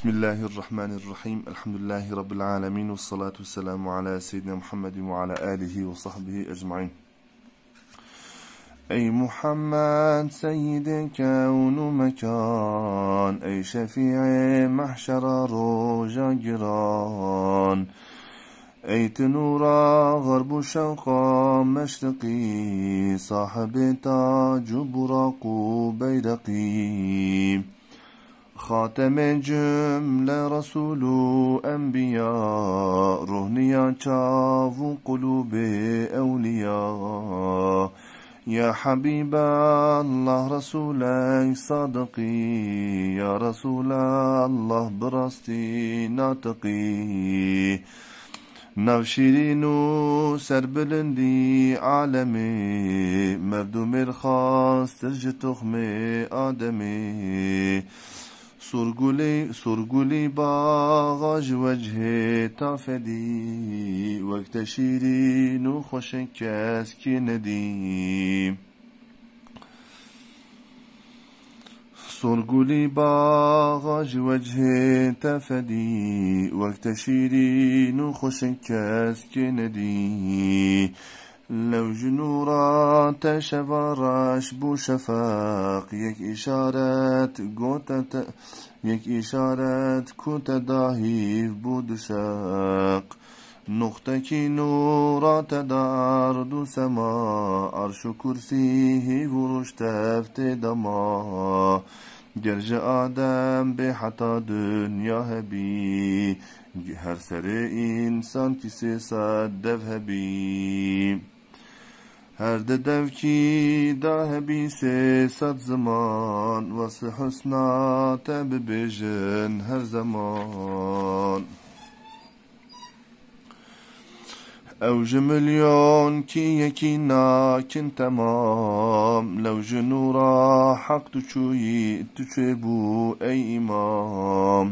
بسم الله الرحمن الرحيم الحمد لله رب العالمين والصلاة والسلام على سيدنا محمد وعلى آله وصحبه أجمعين أي محمد سيد كون مكان أي شفيع محشر روجا جران أي تنورا غرب شوقا مشرقي صاحب تاج براق بيرقي خاتم جمله رسول انبیاء رهنیا چاو قلوب اولیاء يا حبيب الله رسولك صادقي يا رسول الله برستي ناطقي نوشیرین و سربلندی عالمی مردم الخاص ترج آدمی سرگلی سرگلی باغاج وجه تافدی وقت شیرین و خوش کس کی ندی سرگلی باغاج وجه تافدی وقت شیرین و خوش کس کی ندی لو جنورات شوارش بو شفاق یک اشارت قوتا یک اشارت کوت داهیف بود شق نقطه نورا در دو سما عرش و کرسی فروش تفت دما گرج آدم به حتا دنیا هبی هر سر انسان کسی صد دف هر د دو کی دا حبیس صد زمان واسه حسنا ته ببیجن هر زمان اوج مليون كي يكينا كن تمام لو جنورا حق تشوي تشوي بو اي امام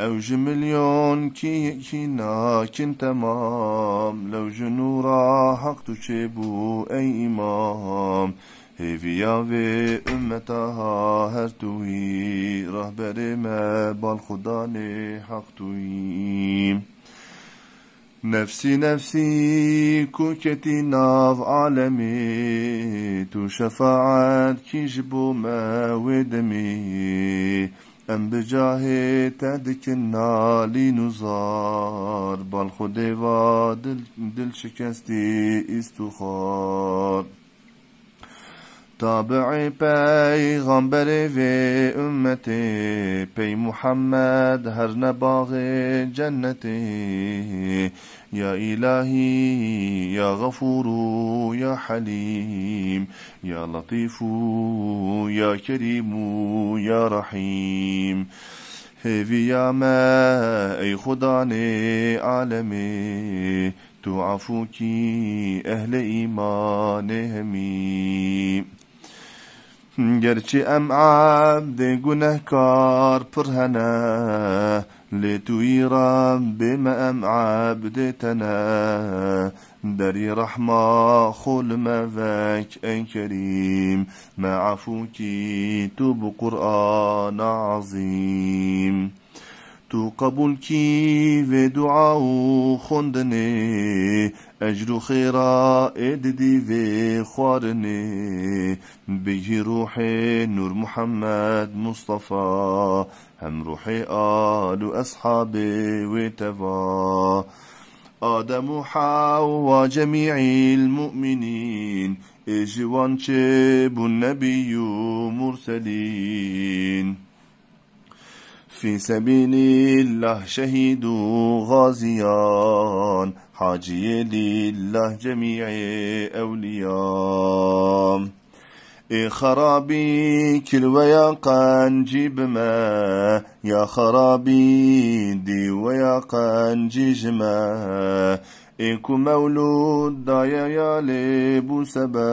أوج مليون كي كينا كن تمام لو جنورا حق تشيبو أي إمام هيفيا في أمتها توي رهبر ما بالخداني توي نفسي نفسي كوكتي ناف عالمي تو شفاعات جبو ما ودمي ام بجاه تدك نالی نزار بل خودوا دل, دل شكستي استخار تابع پیغمبر في امتي پی محمد هر نباغ جنتي يا إلهي يا غفور يا حليم يا لطيف يا كريم يا رحيم هيفي يا ما أي خداني عالمي तो आफू إيماني هميم ईमान گرچه ام عبد گنهکار پر هنه لتوي رب أم عبدتنا دري رحمة خل مفاك أن كريم ما عفوك تب قرآن عظيم تو قبول کی و دعا خوندنه اجر و خیرا اددی و خوارنه به روح نور محمد مصطفى هم روح آل و اصحاب و توا آدم وحواء جميع المؤمنين إجوان شيب النبي مرسلين في سبيل الله شهيد غازيان حاجي لله جميع أولياء إي خرابي كل ويا قنجي بما يا خرابي دي ويا قنجي جما إكو مولود دايا يا بو سبا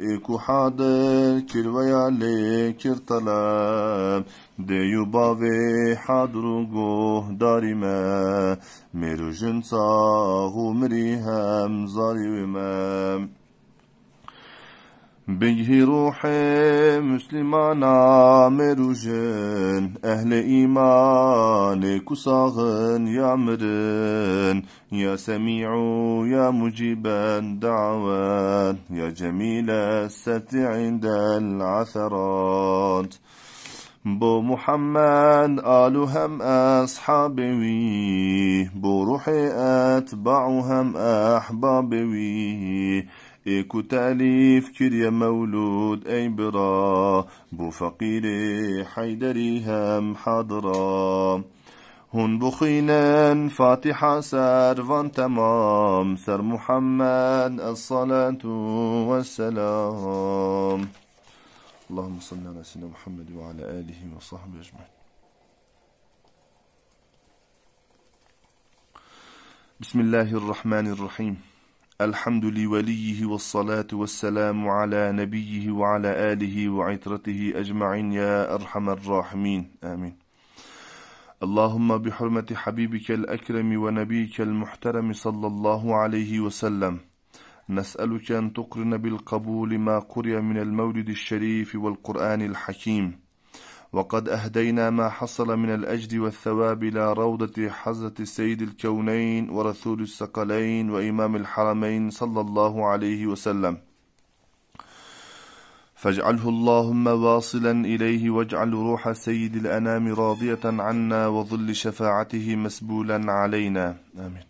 إكو حاضر كرويا ليكر طلب ديو باوي حاضر قوه داري ما ميرو جنساغو مريهم زاري ومام بجه روحي مسلمانا مروجن أهل إيمانك وصاغن يا مرن يا سميع يا مجيبا دعوان يا جميل الست عند العثرات بو محمد آلو هم أصحابي بو روحي أتبعو هم أحبابي ايكو تأليف كريا مولود اي برا بو فقيري حيدري هم حضرا هون بخينا فاتحة سار فان تمام سر محمد الصلاة والسلام اللهم صل على سيدنا محمد وعلى آله وصحبه أجمعين بسم الله الرحمن الرحيم الحمد لوليه والصلاة والسلام على نبيه وعلى آله وعترته أجمعين يا أرحم الراحمين آمين اللهم بحرمة حبيبك الأكرم ونبيك المحترم صلى الله عليه وسلم نسألك أن تقرن بالقبول ما قرئ من المولد الشريف والقرآن الحكيم وقد أهدينا ما حصل من الأجد والثواب إلى روضة حضرة سيد الكونين ورسول الثقلين وإمام الحرمين صلى الله عليه وسلم فاجعله اللهم واصلا إليه واجعل روح سيد الأنام راضية عنا وظل شفاعته مسبولا علينا آمين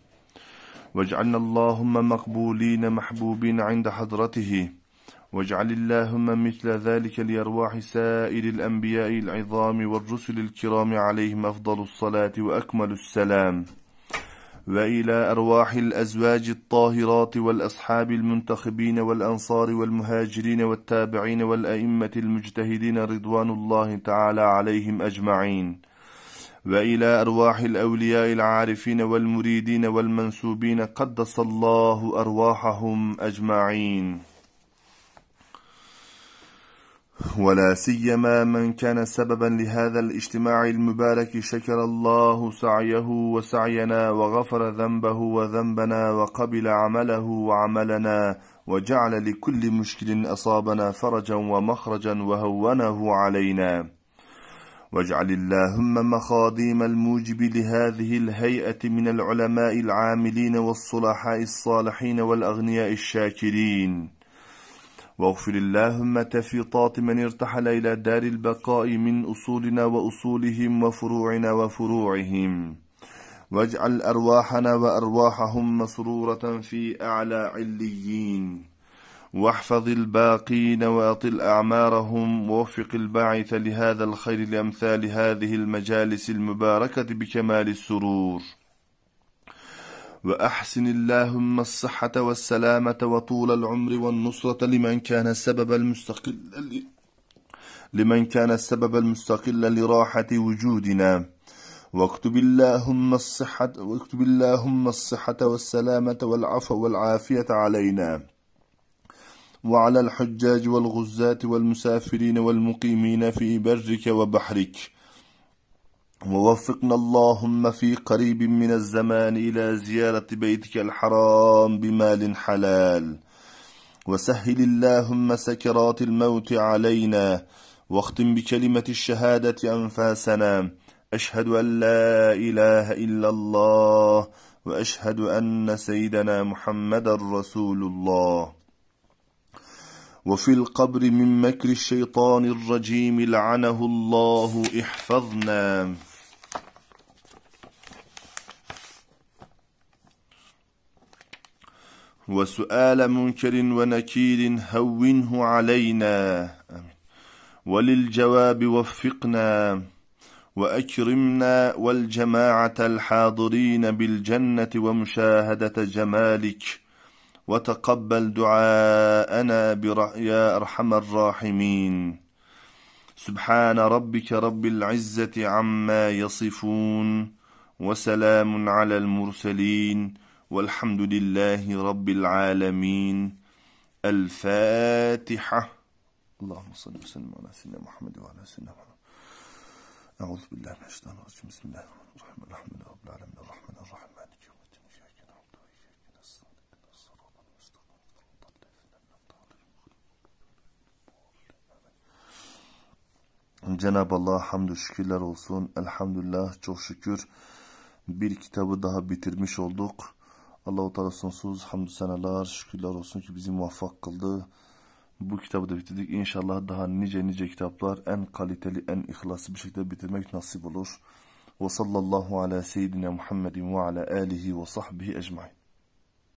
واجعلنا اللهم مقبولين محبوبين عند حضرته واجعل اللهم مثل ذلك لأرواح سائر الأنبياء العظام والرسل الكرام عليهم أفضل الصلاة وأكمل السلام وإلى أرواح الأزواج الطاهرات والأصحاب المنتخبين والأنصار والمهاجرين والتابعين والأئمة المجتهدين رضوان الله تعالى عليهم أجمعين وإلى أرواح الأولياء العارفين والمريدين والمنسوبين قدس الله أرواحهم أجمعين ولا سيما من كان سببا لهذا الاجتماع المبارك شكر الله سعيه وسعينا وغفر ذنبه وذنبنا وقبل عمله وعملنا وجعل لكل مشكل أصابنا فرجا ومخرجا وهونه علينا واجعل اللهم مخاضيم الموجب لهذه الهيئة من العلماء العاملين والصلحاء الصالحين والأغنياء الشاكرين واغفر اللهم تفيطات من ارتحل إلى دار البقاء من أصولنا وأصولهم وفروعنا وفروعهم واجعل أرواحنا وأرواحهم مسرورة في أعلى عليين واحفظ الباقين وأطل أعمارهم ووفق الباعث لهذا الخير لأمثال هذه المجالس المباركة بكمال السرور وأحسن اللهم الصحة والسلامة وطول العمر والنصرة لمن كان السبب المستقل لمن كان السبب المستقل لراحة وجودنا واكتب اللهم الصحة واكتب اللهم الصحة والسلامة والعفو والعافية علينا وعلى الحجاج والغزاة والمسافرين والمقيمين في برك وبحرك ووفقنا اللهم في قريب من الزمان إلى زيارة بيتك الحرام بمال حلال وسهل اللهم سكرات الموت علينا واختم بكلمة الشهادة أنفاسنا أشهد أن لا إله إلا الله وأشهد أن سيدنا محمد رسول الله وفي القبر من مكر الشيطان الرجيم لعنه الله احفظنا وسؤال منكر ونكير هونه علينا وللجواب وفقنا واكرمنا والجماعه الحاضرين بالجنه ومشاهده جمالك وتقبل دعاءنا يا ارحم الراحمين سبحان ربك رب العزه عما يصفون وسلام على المرسلين والحمد لله رب العالمين الفاتحة اللهم صل وسلم على سيدنا محمد وعلى سيدنا محمد أعوذ بالله من الشيطان الرجيم بسم الله الرحمن الرحيم الحمد لله رب العالمين الرحمن الرحيم مالك يوم الدين إياك نعبد وإياك نستعين اهدنا الصراط المستقيم صراط الذين أنعمت عليهم Cenab-ı Allah hamdü şükürler olsun. Elhamdülillah çok şükür bir kitabı daha bitirmiş olduk. Allahu Teala sonsuz hamdü senalar, şükürler olsun ki bizi muvaffak kıldı. Bu kitabı da bitirdik. İnşallah daha nice nice kitaplar en kaliteli, en ihlaslı bir şekilde bitirmek nasip olur. Ve sallallahu ala seyyidine Muhammedin ve ala alihi ve sahbihi ecmain.